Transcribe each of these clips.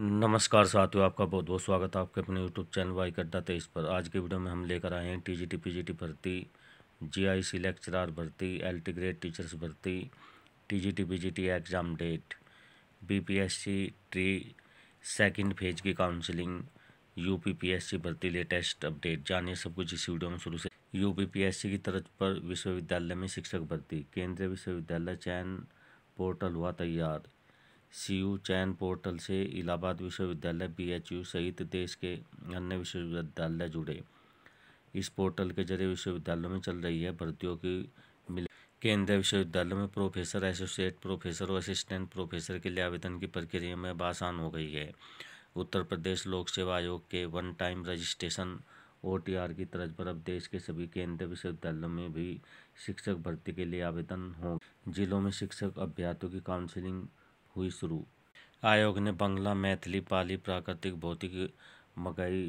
नमस्कार साथियों आपका बहुत बहुत स्वागत है आपके अपने यूट्यूब चैनल वाई कड्डा तेईस पर आज के वीडियो में हम लेकर आए हैं टीजीटी पीजीटी भर्ती जीआईसी लेक्चरार भर्ती एलटी ग्रेड टीचर्स भर्ती TGT PGT exam date BPSC TRE second phase की काउंसलिंग यूपीपीएससी भर्ती लेटेस्ट अपडेट जानिए सब कुछ इसी वीडियो में शुरू से यू की तरज पर विश्वविद्यालय में शिक्षक भर्ती केंद्रीय विश्वविद्यालय चयन पोर्टल हुआ तैयार सी यू चयन पोर्टल से इलाहाबाद विश्वविद्यालय बी एच यू सहित देश के अन्य विश्वविद्यालय जुड़े इस पोर्टल के जरिए विश्वविद्यालयों में चल रही है भर्तियों की मिल केंद्रीय विश्वविद्यालयों में प्रोफेसर एसोसिएट प्रोफेसर और असिस्टेंट प्रोफेसर के लिए आवेदन की प्रक्रिया में आसान हो गई है उत्तर प्रदेश लोक सेवा आयोग के वन टाइम रजिस्ट्रेशन ओ की तर्ज पर अब देश के सभी केंद्रीय विश्वविद्यालयों में भी शिक्षक भर्ती के लिए आवेदन हो जिलों में शिक्षक अभ्यार्थियों की काउंसिलिंग हुई शुरू आयोग ने बंगला मैथिली पाली प्राकृतिक भौतिक मकई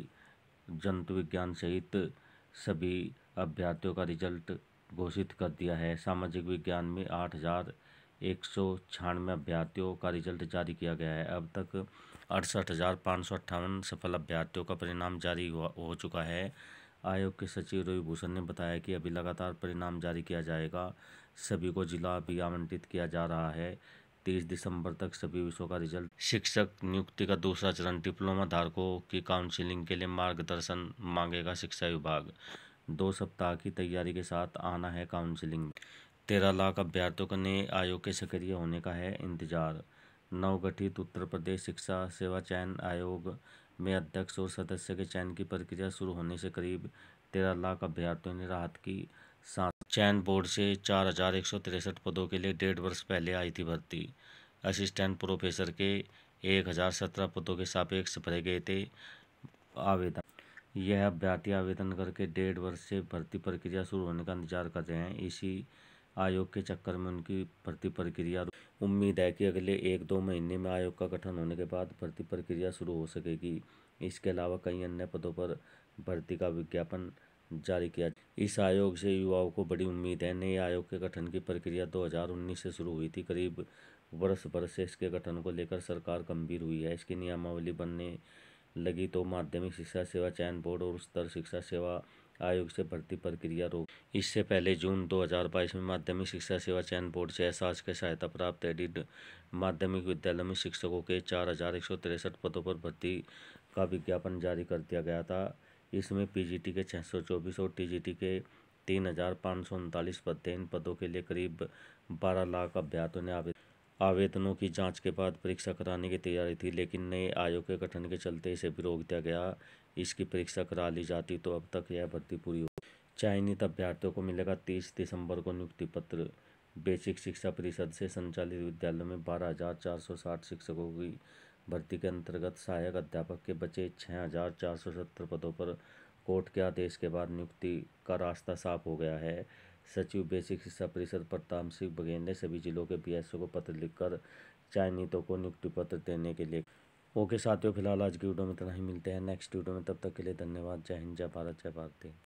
जंतु विज्ञान सहित सभी अभ्यर्थियों का रिजल्ट घोषित कर दिया है सामाजिक विज्ञान में आठ हज़ार एक सौ छियानवे अभ्यर्थियों का रिजल्ट जारी किया गया है अब तक अड़सठ हज़ार पाँच सौ अट्ठावन सफल अभ्यर्थियों का परिणाम जारी हुआ हो चुका है आयोग के सचिव रवि भूषण ने बताया कि अभी लगातार परिणाम जारी किया जाएगा सभी को जिला भी आवंटित किया जा रहा है तीस दिसंबर तक सभी विषयों का रिजल्ट शिक्षक नियुक्ति का दूसरा चरण डिप्लोमा धारकों की काउंसिलिंग के लिए मार्गदर्शन मांगेगा शिक्षा विभाग दो सप्ताह की तैयारी के साथ आना है काउंसिलिंग तेरह लाख अभ्यर्थियों का नए आयोग के सक्रिय होने का है इंतजार नवगठित उत्तर प्रदेश शिक्षा सेवा चयन आयोग में अध्यक्ष और सदस्य के चयन की प्रक्रिया शुरू होने से करीब तेरह लाख अभ्यर्थियों ने राहत की सांस चयन बोर्ड से चार हजार एक सौ तिरसठ पदों के लिए डेढ़ वर्ष पहले आई थी भर्ती असिस्टेंट प्रोफेसर के एक हज़ार सत्रह पदों के सापेक्ष भरे गए थे आवेदन यह अभ्यर्थी आवेदन करके डेढ़ वर्ष से भर्ती प्रक्रिया शुरू होने का इंतजार कर रहे हैं इसी आयोग के चक्कर में उनकी भर्ती प्रक्रिया उम्मीद है कि अगले एक दो महीने में आयोग का गठन होने के बाद भर्ती प्रक्रिया शुरू हो सकेगी इसके अलावा कई अन्य पदों पर भर्ती का विज्ञापन जारी किया इस आयोग से युवाओं को बड़ी उम्मीद है नए आयोग के गठन की प्रक्रिया 2019 से शुरू हुई थी करीब वर्ष भर से इसके गठन को लेकर सरकार गंभीर हुई है इसकी नियमावली बनने लगी तो माध्यमिक शिक्षा सेवा चयन बोर्ड और उत्तर शिक्षा सेवा आयोग से भर्ती प्रक्रिया रोक इससे पहले जून 2022 में माध्यमिक शिक्षा सेवा चयन बोर्ड से एहसास के सहायता प्राप्त एडिड माध्यमिक विद्यालय में शिक्षकों के चार पदों पर भर्ती का विज्ञापन जारी कर दिया गया था इसमें पीजीटी के छः सौ चौबीस और टीजीटी के तीन हज़ार पाँच सौ उनतालीस पद थे इन पदों के लिए करीब बारह लाख अभ्यर्थियों ने आवेदन आवेदनों की जांच के बाद परीक्षा कराने की तैयारी थी लेकिन नए आयोग के गठन के चलते इसे भी रोक दिया गया इसकी परीक्षा करा ली जाती तो अब तक यह भर्ती पूरी हो चयनित अभ्यर्थियों को मिलेगा तीस दिसंबर को नियुक्ति पत्र बेसिक शिक्षा परिषद से संचालित विद्यालयों में बारह हज़ार चार सौ साठ शिक्षकों की भर्ती के अंतर्गत सहायक अध्यापक के बचे छः हज़ार चार सौ सत्तर पदों पर कोर्ट के आदेश के बाद नियुक्ति का रास्ता साफ हो गया है सचिव बेसिक शिक्षा परिषद प्रताप सिंह बघेल ने सभी जिलों के बी को पत्र लिखकर चयनितों को नियुक्ति पत्र देने के लिए ओके साथियों फिलहाल आज की वीडियो में इतना ही मिलते हैं नेक्स्ट वीडियो में तब तक के लिए धन्यवाद जय हिंद जय भारत जय भारती